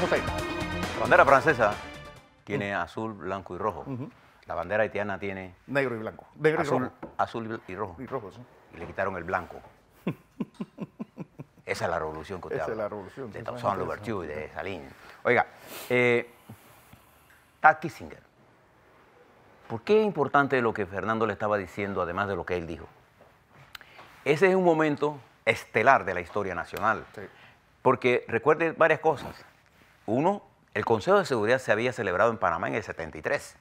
La bandera francesa tiene azul, blanco y rojo. La bandera haitiana tiene... Negro y blanco. azul, y rojo. y rojo. le quitaron el blanco. Esa es la revolución que usted Esa es la revolución. De Thompson, Louverture y de Salín Oiga, eh, Tad Kissinger. ¿Por qué es importante lo que Fernando le estaba diciendo, además de lo que él dijo? Ese es un momento estelar de la historia nacional. Porque recuerde varias cosas. Uno, el Consejo de Seguridad se había celebrado en Panamá en el 73.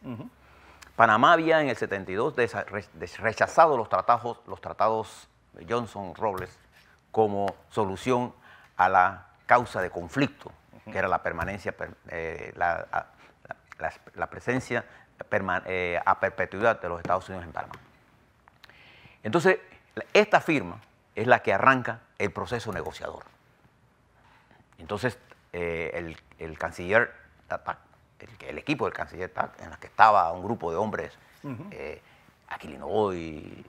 Panamá había en el 72 rechazado los tratados, Johnson-Robles como solución a la causa de conflicto, que era la permanencia, eh, la, presencia eh, a perpetuidad de los Estados Unidos en Panamá. Entonces, esta firma es la que arranca el proceso negociador. Entonces, eh, el, canciller, el, el, equipo del canciller TAC, en el que estaba un grupo de hombres, eh, Aquilino eh,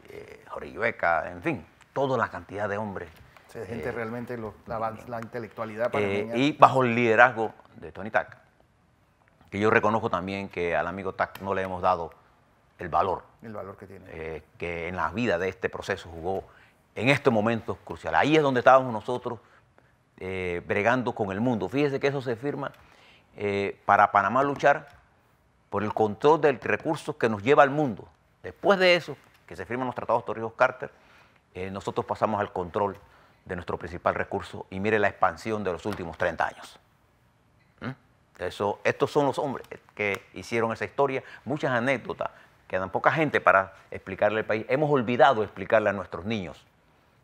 en fin, toda la cantidad de hombres. gente realmente, la, intelectualidad para Y bajo el liderazgo de Tony TAC, que yo reconozco también que al amigo TAC no le hemos dado el valor. El valor que tiene. que en la vida de este proceso jugó en estos momentos cruciales. Ahí es donde estábamos nosotros eh, bregando con el mundo. Fíjese que eso se firma eh, para Panamá luchar por el control del recurso que nos lleva al mundo. Después de eso, que se firman los tratados Torrijos-Carter, eh, nosotros pasamos al control de nuestro principal recurso y mire la expansión de los últimos 30 años. ¿Mm? Eso, estos son los hombres que hicieron esa historia, muchas anécdotas, quedan poca gente para explicarle al país. Hemos olvidado explicarle a nuestros niños.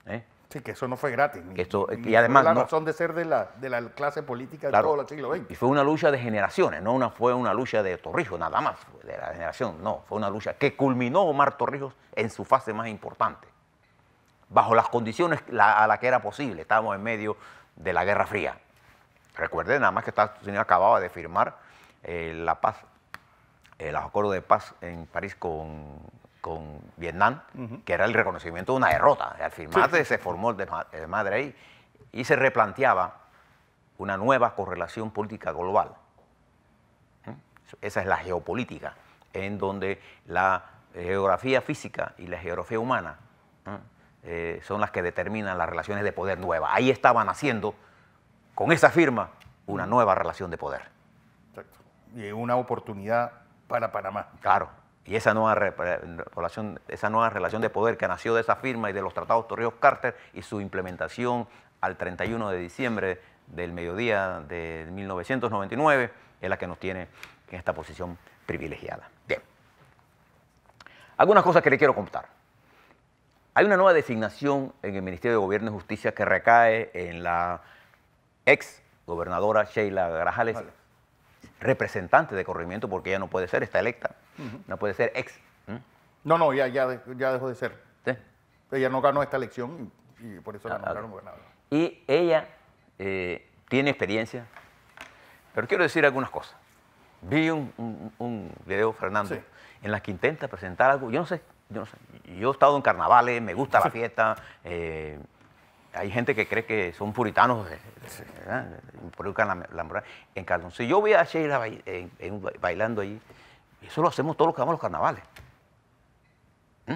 ¿eh? Sí, que eso no fue gratis. Ni, Esto, y además. no la de ser de la, clase política de todo el siglo XX. Y fue una lucha de generaciones, no una, fue una lucha de Torrijos, nada más, de la generación, no. Fue una lucha que culminó Omar Torrijos en su fase más importante, bajo las condiciones a las que era posible. Estábamos en medio de la Guerra Fría. Recuerden nada más que Estados Unidos acababa de firmar eh, la paz, el eh, acuerdo de paz en París con, con Vietnam, que era el reconocimiento de una derrota. Al firmarse se formó el madre ahí y se replanteaba una nueva correlación política global. Esa es la geopolítica, en donde la geografía física y la geografía humana ¿eh? Eh, son las que determinan las relaciones de poder nuevas. Ahí estaban haciendo, con esa firma, una nueva relación de poder. Exacto. Y una oportunidad para Panamá. Claro y esa nueva, relación, esa nueva relación de poder que nació de esa firma y de los tratados Torrijos-Carter y su implementación al 31 de diciembre del mediodía de 1999 es la que nos tiene en esta posición privilegiada. Bien, algunas cosas que le quiero contar. Hay una nueva designación en el Ministerio de Gobierno y Justicia que recae en la ex gobernadora Sheila Grajales representante de corrimiento, porque ella no puede ser, está electa, no puede ser ex. No, no, ya, ya, ya dejó de ser. Ella no ganó esta elección y, por eso No la ah, Y ella eh, tiene experiencia, pero quiero decir algunas cosas. Vi un, un, video, Fernando, en las que intenta presentar algo, yo no sé, yo no sé, yo he estado en carnavales, me gusta la fiesta, eh, hay gente que cree que son puritanos, eh, eh, involucran la, moral en Cardón. Si yo voy a Sheila bailando ahí, eso lo hacemos todos los que vamos a los carnavales. ¿Mm?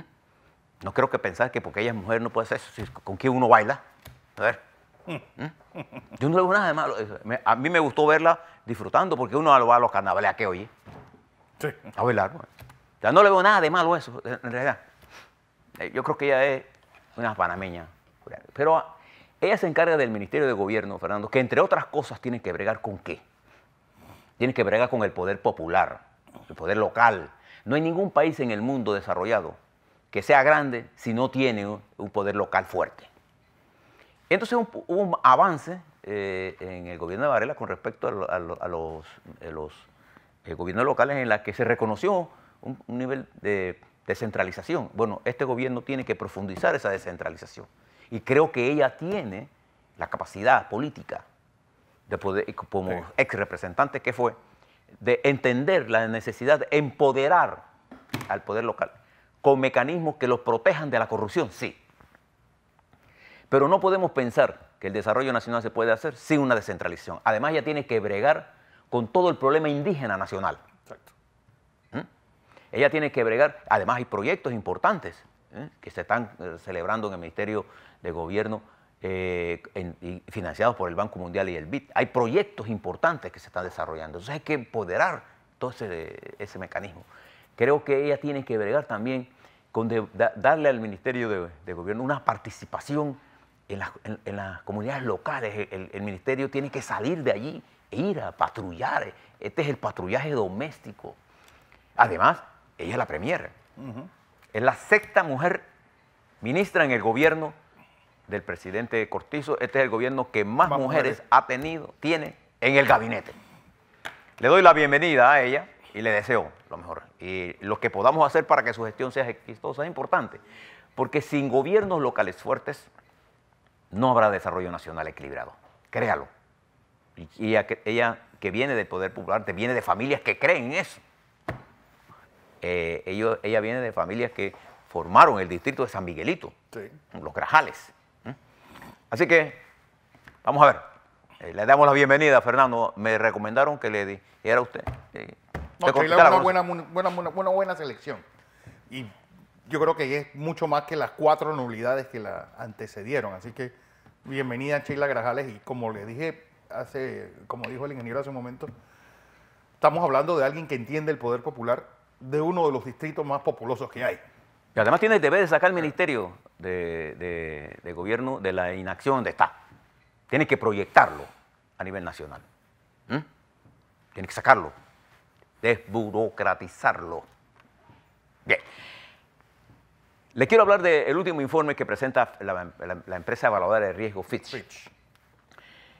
No creo que pensar que porque ella es mujer no puede ser eso, con quién uno baila. A ver. ¿Mm? Yo no le veo nada de malo. A mí me gustó verla disfrutando porque uno va a los carnavales a qué oye. Sí. A bailar. Ya pues. no le veo nada de malo eso, en realidad. Eh, yo creo que ella es una panameña. Pero ella se encarga del Ministerio de Gobierno, Fernando, que entre otras cosas tiene que bregar con qué. Tiene que bregar con el poder popular, el poder local. No hay ningún país en el mundo desarrollado que sea grande si no tiene un poder local fuerte. Entonces hubo un, avance eh, en el gobierno de Varela con respecto a, los, eh, eh, gobiernos locales en la que se reconoció un nivel de descentralización. Bueno, este gobierno tiene que profundizar esa descentralización. Y creo que ella tiene la capacidad política eh, como exrepresentante ex representante que fue, de entender la necesidad de empoderar al poder local con mecanismos que los protejan de la corrupción, sí. Pero no podemos pensar que el desarrollo nacional se puede hacer sin una descentralización. Además, ya tiene que bregar con todo el problema indígena nacional. ¿Mm? Ella tiene que bregar, además hay proyectos importantes ¿eh? que se están eh, celebrando en el Ministerio de Gobierno eh, y financiados por el Banco Mundial y el BID. Hay proyectos importantes que se están desarrollando. Entonces hay que empoderar todo ese, mecanismo. Creo que ella tiene que bregar también con darle al Ministerio de, de, Gobierno una participación en las, comunidades locales. El, Ministerio tiene que salir de allí e ir a patrullar. Este es el patrullaje doméstico. Además, ella es la Premier. Es la sexta mujer ministra en el gobierno del presidente Cortizo. Este es el gobierno que más, mujeres, ha tenido, tiene en el gabinete. Le doy la bienvenida a ella y le deseo lo mejor. Y lo que podamos hacer para que su gestión sea exitosa es importante, porque sin gobiernos locales fuertes no habrá desarrollo nacional equilibrado. Créalo. Y ella, que viene del poder popular, viene de familias que creen en eso. Eh, ella viene de familias que formaron el distrito de San Miguelito, los Grajales. Así que, vamos a ver, eh, le damos la bienvenida Fernando. Me recomendaron que le dijera a usted. Eh, no, una buena, buena, selección. Y yo creo que es mucho más que las cuatro nulidades que la antecedieron. Así que, bienvenida Sheila Grajales. Y como le dije hace, como dijo el ingeniero hace un momento, estamos hablando de alguien que entiende el poder popular de uno de los distritos más populosos que hay. Y además tiene el deber de sacar el Ministerio de, Gobierno de la inacción de está. Tiene que proyectarlo a nivel nacional. ¿Mm? Tiene que sacarlo, desburocratizarlo. Bien. Le quiero hablar del último informe que presenta la, empresa evaluadora de riesgo Fitch. Fitch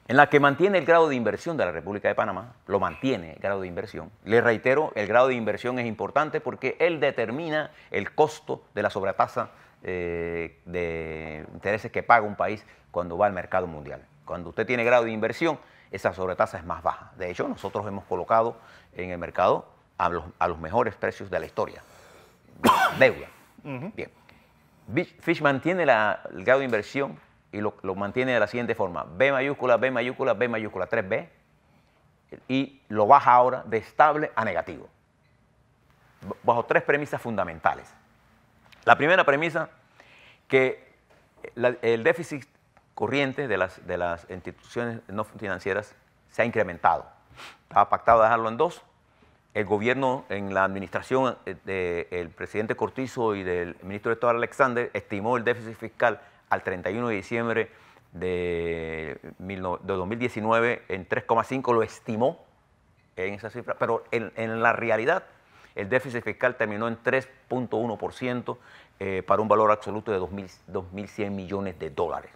en la que mantiene el grado de inversión de la República de Panamá, lo mantiene el grado de inversión. Le reitero, el grado de inversión es importante porque él determina el costo de la sobretasa eh, de intereses que paga un país cuando va al mercado mundial. Cuando usted tiene grado de inversión, esa sobretasa es más baja. De hecho, nosotros hemos colocado en el mercado a los, mejores precios de la historia. Deuda. Bien. Fish mantiene el grado de inversión y lo, mantiene de la siguiente forma, B mayúscula, B mayúscula, B mayúscula, 3B, y lo baja ahora de estable a negativo, bajo tres premisas fundamentales. La primera premisa, que el déficit corriente de las, instituciones no financieras se ha incrementado. Estaba pactado dejarlo en dos. El gobierno, en la administración eh, del presidente Cortizo y del ministro de Estado Alexander, estimó el déficit fiscal al 31 de diciembre de, 2019 en 3,5, lo estimó en esa cifra, pero en, la realidad el déficit fiscal terminó en 3.1% eh, para un valor absoluto de 2.100 millones de dólares.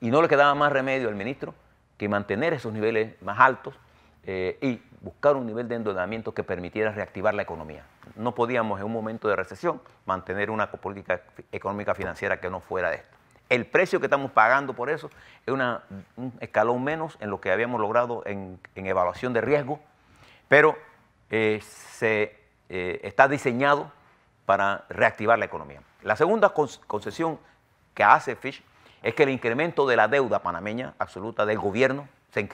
Y no le quedaba más remedio al ministro que mantener esos niveles más altos eh, y buscar un nivel de endeudamiento que permitiera reactivar la economía. No podíamos en un momento de recesión mantener una política económica financiera que no fuera de esto. El precio que estamos pagando por eso es un escalón menos en lo que habíamos logrado en, evaluación de riesgo, pero eh, se, eh, está diseñado para reactivar la economía. La segunda concesión que hace Fish es que el incremento de la deuda panameña absoluta del gobierno se,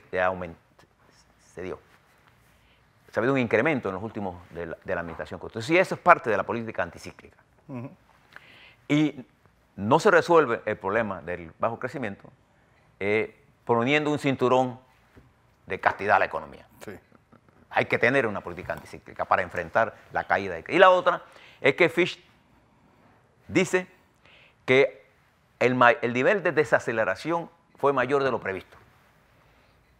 dio. Se ha habido un incremento en los últimos de la, administración Entonces, sí, eso es parte de la política anticíclica. Y no se resuelve el problema del bajo crecimiento eh, poniendo un cinturón de castidad a la economía. Hay que tener una política anticíclica para enfrentar la caída. Y la otra es que Fish dice que el, nivel de desaceleración fue mayor de lo previsto.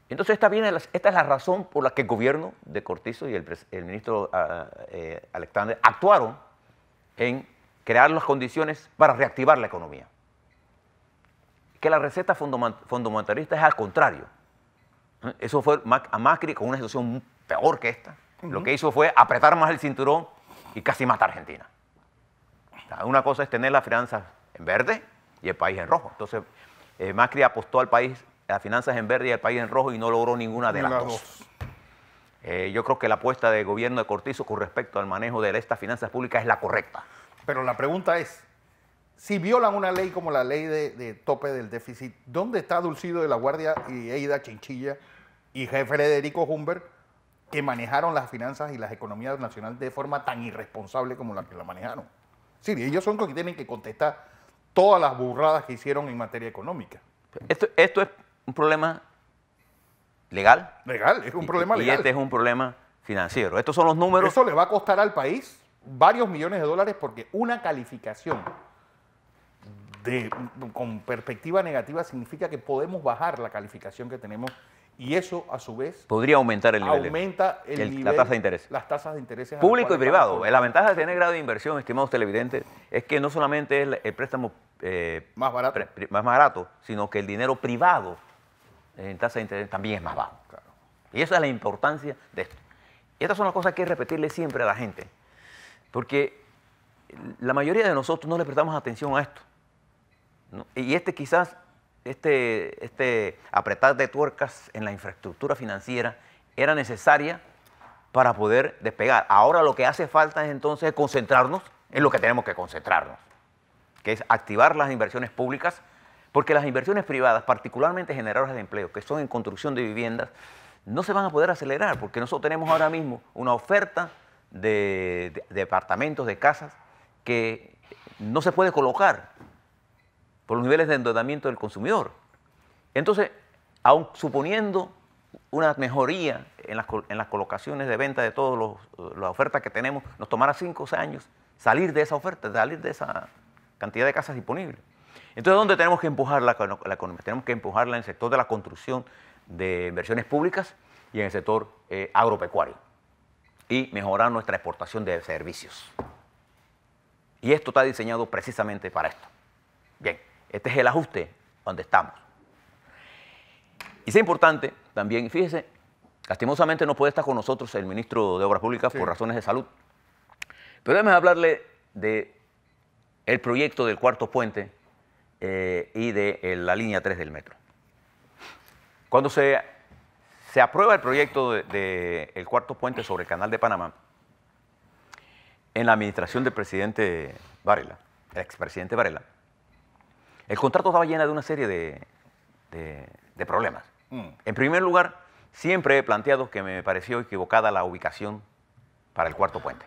Entonces esta, viene, esta es la razón por la que el gobierno de Cortizo y el, ministro ah, eh, Alexander actuaron en crear las condiciones para reactivar la economía. Que la receta fundamentalista es al contrario. Eso fue a Macri con una situación peor que esta. Lo que hizo fue apretar más el cinturón y casi matar a Argentina. una cosa es tener las finanzas en verde y el país en rojo. Entonces, eh, Macri apostó al país, las finanzas en verde y el país en rojo y no logró ninguna de las, dos. Eh, yo creo que la apuesta del gobierno de Cortizo con respecto al manejo de estas finanzas públicas es la correcta. Pero la pregunta es, si violan una ley como la ley de, tope del déficit, ¿dónde está Dulcido de la Guardia y Eida Chinchilla y Jefe Federico Humber que manejaron las finanzas y las economías nacionales de forma tan irresponsable como la que la manejaron? Sí, ellos son los que tienen que contestar todas las burradas que hicieron en materia económica. Esto, es un problema legal. Legal, es un problema legal. Y este es un problema financiero. Estos son los números. Eso le va a costar al país varios millones de dólares porque una calificación con perspectiva negativa significa que podemos bajar la calificación que tenemos y eso a su vez podría aumentar el nivel aumenta el la tasa de interés las tasas de interés público y privado eh, la ventaja de tener grado de inversión estimados televidentes es que no solamente es el préstamo eh, más barato más barato sino que el dinero privado en tasa de interés también es más bajo y esa es la importancia de esto y estas son las cosas que hay que repetirle siempre a la gente porque la mayoría de nosotros no le prestamos atención a esto. Y este quizás, este, este apretar de tuercas en la infraestructura financiera era necesaria para poder despegar. Ahora lo que hace falta es entonces concentrarnos en lo que tenemos que concentrarnos, que es activar las inversiones públicas, porque las inversiones privadas, particularmente generadoras de empleo, que son en construcción de viviendas, no se van a poder acelerar, porque nosotros tenemos ahora mismo una oferta de, departamentos, de casas, que no se puede colocar por los niveles de endeudamiento del consumidor. Entonces, aun suponiendo una mejoría en las, colocaciones de venta de todas las ofertas que tenemos, nos tomará 5 o 6 años salir de esa oferta, salir de esa cantidad de casas disponibles. Entonces, ¿dónde tenemos que empujar la, economía? Tenemos que empujarla en el sector de la construcción de inversiones públicas y en el sector eh, agropecuario y mejorar nuestra exportación de servicios. Y esto está diseñado precisamente para esto. Bien, este es el ajuste donde estamos. Y es importante también, fíjese, lastimosamente no puede estar con nosotros el ministro de Obras Públicas por razones de salud. Pero a hablarle de proyecto del cuarto puente eh, y de eh, la línea 3 del metro. Cuando se se aprueba el proyecto del de, cuarto puente sobre el canal de Panamá en la administración del presidente Varela, el expresidente Varela. El contrato estaba lleno de una serie de, problemas. Mm. En primer lugar, siempre he planteado que me pareció equivocada la ubicación para el cuarto puente.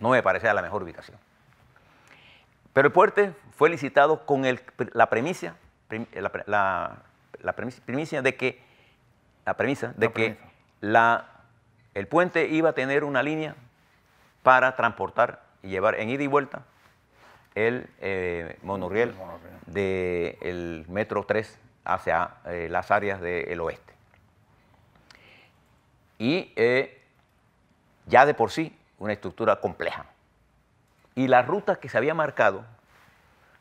No me parecía la mejor ubicación. Pero el puente fue licitado con la, premisa, la de que la premisa de que La, el puente iba a tener una línea para transportar y llevar en ida y vuelta el eh, monorriel del metro 3 hacia eh, las áreas del oeste. Y eh, ya de por sí una estructura compleja. Y la ruta que se había marcado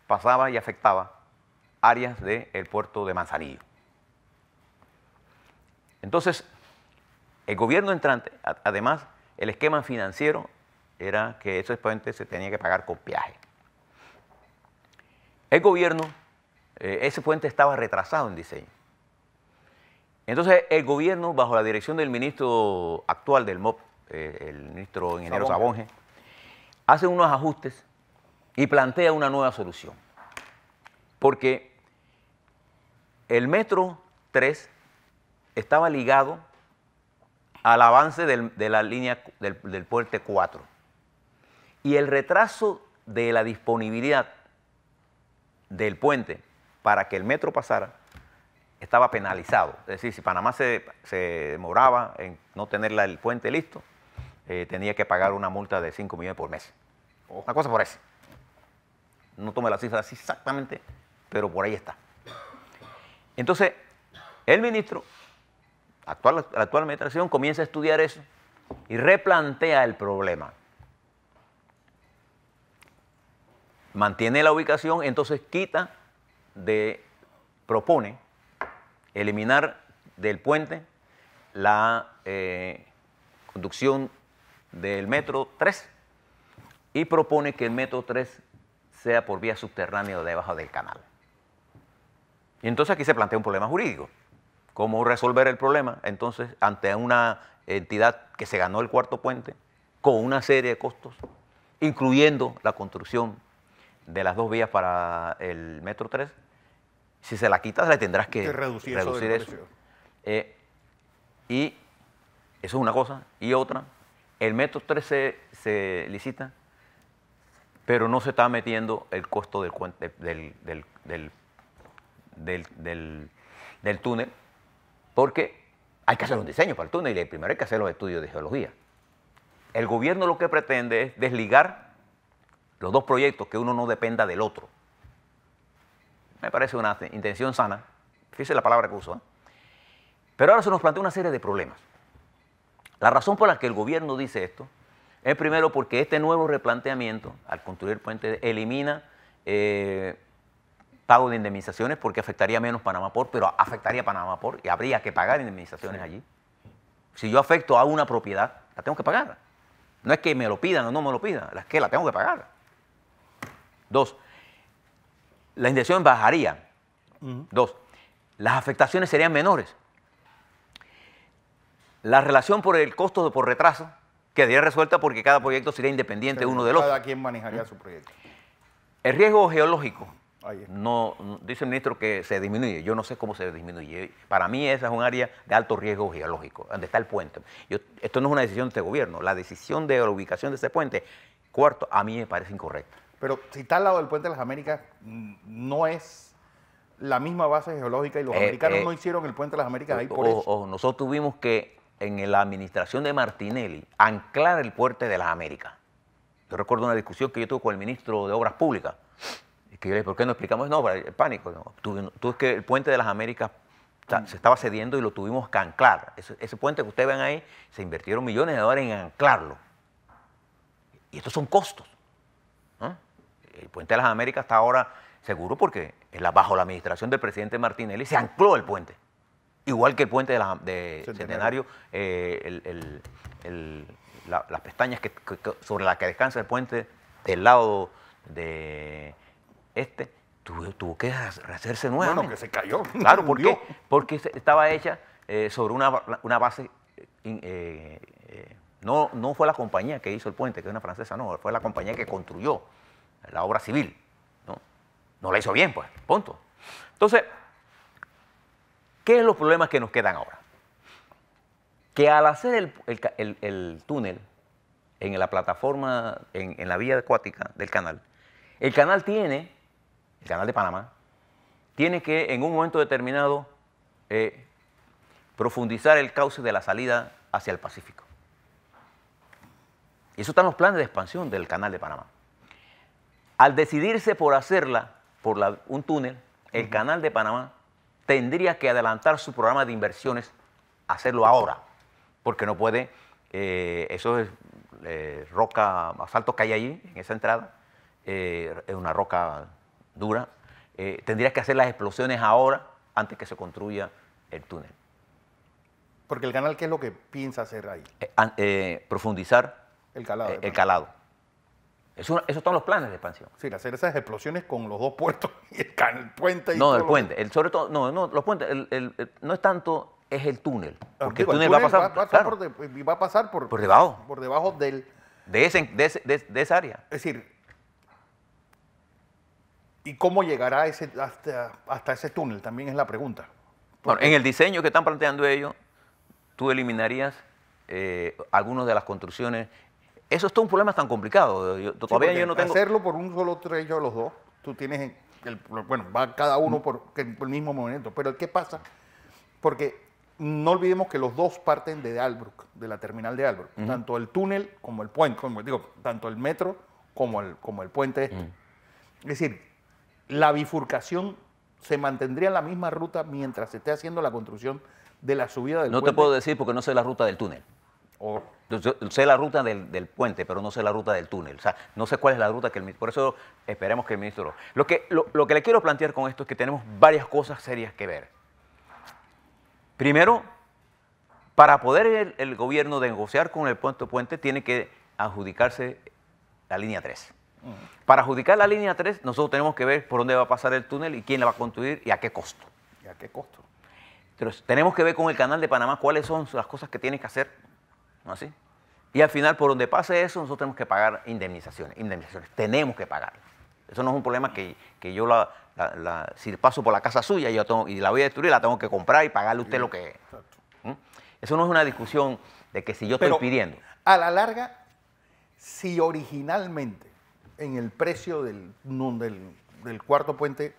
pasaba y afectaba áreas del puerto de Manzanillo. Entonces, el gobierno entrante, además, el esquema financiero era que esos puente se tenía que pagar con viaje. El gobierno, eh, ese puente estaba retrasado en diseño. Entonces, el gobierno, bajo la dirección del ministro actual del MOP, eh, el ministro ingeniero Sabonge, hace unos ajustes y plantea una nueva solución. Porque el metro 3 estaba ligado al avance de la línea del, puente 4. Y el retraso de la disponibilidad del puente para que el metro pasara estaba penalizado. Es decir, si Panamá se, demoraba en no tener el puente listo, eh, tenía que pagar una multa de 5 millones por mes. Oh. Una cosa por eso. No tomé las cifras exactamente, pero por ahí está. Entonces, el ministro la actual administración comienza a estudiar eso y replantea el problema. Mantiene la ubicación, entonces quita de, propone eliminar del puente la eh, conducción del metro 3 y propone que el metro 3 sea por vía subterránea o debajo del canal. Y entonces aquí se plantea un problema jurídico cómo resolver el problema, entonces ante una entidad que se ganó el cuarto puente con una serie de costos, incluyendo la construcción de las dos vías para el metro 3, si se la quitas le tendrás que, reducir, eso. Eh, y eso es una cosa. Y otra, el metro 3 se, licita, pero no se está metiendo el costo del, del, del túnel porque hay que hacer un diseño para el túnel y primero hay que hacer los estudios de geología. El gobierno lo que pretende es desligar los dos proyectos, que uno no dependa del otro. Me parece una intención sana, fíjese la palabra que uso. ¿eh? Pero ahora se nos plantea una serie de problemas. La razón por la que el gobierno dice esto es primero porque este nuevo replanteamiento, al construir el puente, elimina eh, pago de indemnizaciones porque afectaría menos Panamá Por, pero afectaría Panamá Por y habría que pagar indemnizaciones allí. Si yo afecto a una propiedad, la tengo que pagar. No es que me lo pidan o no me lo pidan, es que la tengo que pagar. Dos, la indemnización bajaría. Dos, las afectaciones serían menores. La relación por el costo de, por retraso quedaría resuelta porque cada proyecto sería independiente uno del los. otro. Cada quien manejaría su proyecto. El riesgo geológico no, dice el ministro que se disminuye. Yo no sé cómo se disminuye. Para mí esa es un área de alto riesgo geológico, donde está el puente. Yo, esto no es una decisión de este gobierno. La decisión de la ubicación de ese puente, cuarto, a mí me parece incorrecto Pero si está al lado del puente de las Américas, mm, no es la misma base geológica y los eh, americanos eh, no hicieron el puente de las Américas ahí por eso. nosotros tuvimos que, en la administración de Martinelli, anclar el puente de las Américas. Yo recuerdo una discusión que yo tuve con el ministro de Obras Públicas que ¿por qué no explicamos? No, el eh, pánico. Tú, tú, es que el puente de las Américas mm. se estaba cediendo y lo tuvimos que anclar. Ese, puente que ustedes ven ahí, se invirtieron millones de dólares en anclarlo. Y estos son costos. El puente de las Américas está ahora seguro porque bajo la administración del presidente Martinelli se ancló el puente. Igual que el puente de, Centenario, eh, las pestañas sobre las que descansa el puente del lado de este tuvo, que hacerse nuevo Bueno, que se cayó. Claro, ¿por qué? Porque estaba hecha eh, sobre una, base... Eh, eh, no, no fue la compañía que hizo el puente, que es una francesa, no, fue la compañía que construyó la obra civil. No, no la hizo bien, pues, punto. Entonces, ¿qué es los problemas que nos quedan ahora? Que al hacer el, túnel en la plataforma, en, la vía acuática del canal, el canal tiene el Canal de Panamá, tiene que en un momento determinado eh, profundizar el cauce de la salida hacia el Pacífico. Y eso están los planes de expansión del Canal de Panamá. Al decidirse por hacerla, por un túnel, el Canal de Panamá tendría que adelantar su programa de inversiones, hacerlo ahora, porque no puede, eh, eso es eh, roca, asalto que hay allí, en esa entrada, es una roca dura. Eh, tendrías que hacer las explosiones ahora antes que se construya el túnel. Porque el canal, ¿qué es lo que piensa hacer ahí? Eh, eh, profundizar el calado. el calado. Eso, esos son los planes de expansión. Sí, hacer esas explosiones con los dos puertos y el, puente. Y no, el puente. sobre todo, no, no, los puentes. El, no es tanto, es el túnel. Ah, porque el túnel, va a pasar, por, a pasar por, por, debajo. Por debajo del. De, ese, de esa área. Es decir, ¿Y cómo llegará ese, hasta, ese túnel? También es la pregunta. Bueno, en el diseño que están planteando ellos, tú eliminarías eh, algunas de las construcciones. Eso es todo un problema tan complicado. todavía yo no tengo... Hacerlo por un solo trecho los dos, tú tienes... El, bueno, va cada uno mm. por el mismo movimiento. Pero ¿qué pasa? Porque no olvidemos que los dos parten de Albrook, de la terminal de Albrook. Tanto el túnel como el puente, como, digo, tanto el metro como el, como el puente este. mm. Es decir, la bifurcación se mantendría en la misma ruta mientras se esté haciendo la construcción de la subida del no puente. No te puedo decir porque no sé la ruta del túnel. sé la ruta del, puente, pero no sé la ruta del túnel. O sea, no sé cuál es la ruta que el Por eso esperemos que el ministro. Lo que, lo, que le quiero plantear con esto es que tenemos varias cosas serias que ver. Primero, para poder el, gobierno negociar con el puente, puente tiene que adjudicarse la línea 3. Para adjudicar la línea 3, nosotros tenemos que ver por dónde va a pasar el túnel y quién la va a construir y a qué costo. a qué costo? Entonces, tenemos que ver con el canal de Panamá cuáles son las cosas que tiene que hacer. ¿no así? Y al final, por donde pase eso, nosotros tenemos que pagar indemnizaciones. Indemnizaciones. Tenemos que pagar. Eso no es un problema que, yo la, si paso por la casa suya y la voy a destruir, la tengo que comprar y pagarle usted lo que es. ¿Mm? Eso no es una discusión de que si yo estoy pidiendo. A la larga, si originalmente en el precio del, del, cuarto puente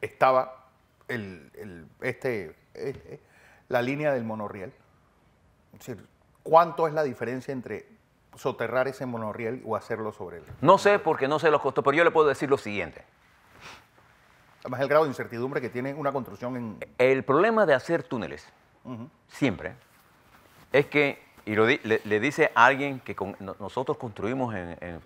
estaba el, este, eh, eh, la línea del monorriel. Es decir, ¿cuánto es la diferencia entre soterrar ese monorriel o hacerlo sobre él? No sé porque no sé los costos, pero yo le puedo decir lo siguiente. Además, el grado de incertidumbre que tiene una construcción en... El problema de hacer túneles, siempre, es que y le, dice a alguien que nosotros construimos en,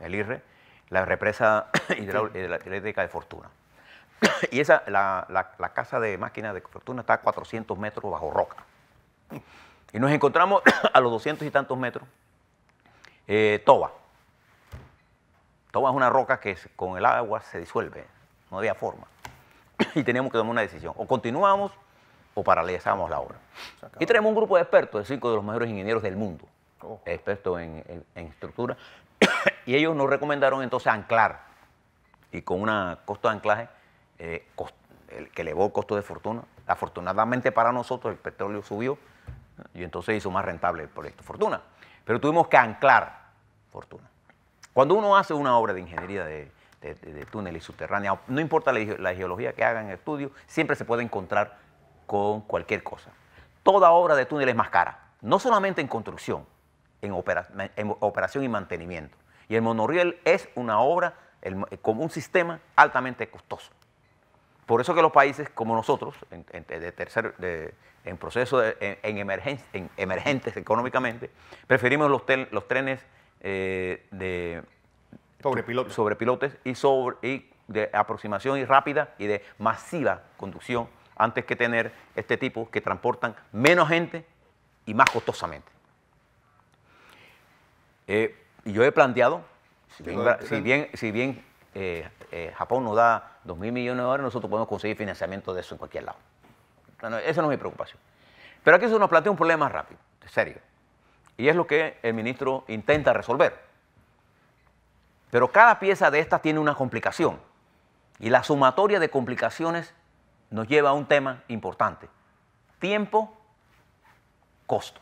el IRRE la represa hidroeléctrica de Fortuna. y esa, la, casa de máquinas de Fortuna está a 400 metros bajo roca. Y nos encontramos a los 200 y tantos metros eh, Toba. Toba es una roca que con el agua se disuelve, no había forma. y tenemos que tomar una decisión. O continuamos o paralizamos la obra. Y tenemos un grupo de expertos, cinco de los mejores ingenieros del mundo, oh. expertos en, estructura, y ellos nos recomendaron entonces anclar, y con un costo de anclaje eh, que elevó el costo de fortuna. Afortunadamente para nosotros el petróleo subió y entonces hizo más rentable el proyecto Fortuna. Pero tuvimos que anclar Fortuna. Cuando uno hace una obra de ingeniería de, túnel de túneles subterráneos, no importa la, geología que hagan en el estudio, siempre se puede encontrar con cualquier cosa. Toda obra de túnel es más cara, no solamente en construcción, en, operación y mantenimiento. Y el monorriel es una obra, eh, con un sistema altamente costoso. Por eso que los países como nosotros, en, de en proceso en, emergentes económicamente, preferimos los, trenes eh, de sobre pilotes. sobre y, sobre, y de aproximación y rápida y de masiva conducción antes que tener este tipo que transportan menos gente y más costosamente. Eh, yo he planteado, si bien, si bien, eh, eh, Japón nos da 2 mil millones de dólares, nosotros podemos conseguir financiamiento de eso en cualquier lado. esa no es mi preocupación. Pero aquí se nos plantea un problema rápido, serio. Y es lo que el ministro intenta resolver. Pero cada pieza de estas tiene una complicación. Y la sumatoria de complicaciones nos lleva a un tema importante. Tiempo, costo.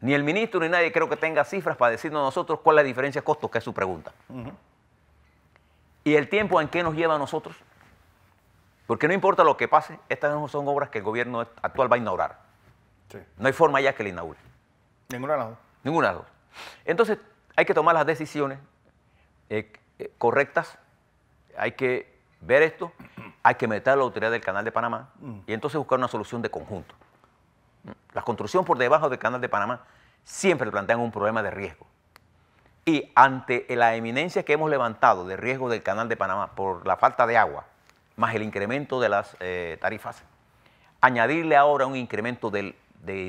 Ni el ministro ni nadie creo que tenga cifras para decirnos nosotros cuál es la diferencia de costo, que es su pregunta. Y el tiempo en qué nos lleva a nosotros. Porque no importa lo que pase, estas no son obras que el gobierno actual va a inaugurar. No hay forma ya que la inaugure. Ninguna de las Ninguna Entonces, hay que tomar las decisiones eh, eh, correctas, hay que ver esto, hay que meter a la autoridad del Canal de Panamá y entonces buscar una solución de conjunto. La construcción por debajo del Canal de Panamá siempre plantean un problema de riesgo. Y ante la eminencia que hemos levantado de riesgo del Canal de Panamá por la falta de agua, más el incremento de las eh, tarifas, añadirle ahora un incremento de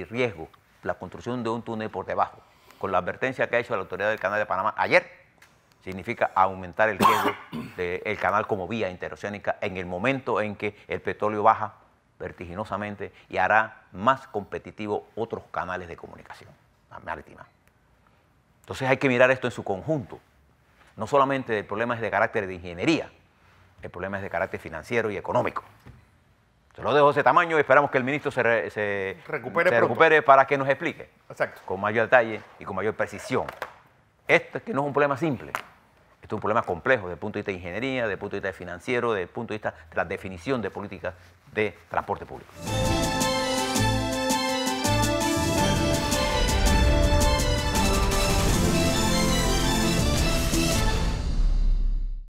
riesgo, la construcción de un túnel por debajo, con la advertencia que ha hecho la autoridad del Canal de Panamá ayer, significa aumentar el riesgo del canal como vía interoceánica en el momento en que el petróleo baja vertiginosamente y hará más competitivo otros canales de comunicación marítima. Entonces hay que mirar esto en su conjunto. No solamente el problema es de carácter de ingeniería, el problema es de carácter financiero y económico. Se lo dejo de ese tamaño y esperamos que el ministro se, recupere, para que nos explique con mayor detalle y con mayor precisión. Esto que no es un problema simple. Esto es un problema complejo desde el punto de vista de ingeniería, desde el punto de vista financiero, desde el punto de vista de la definición de políticas de transporte público.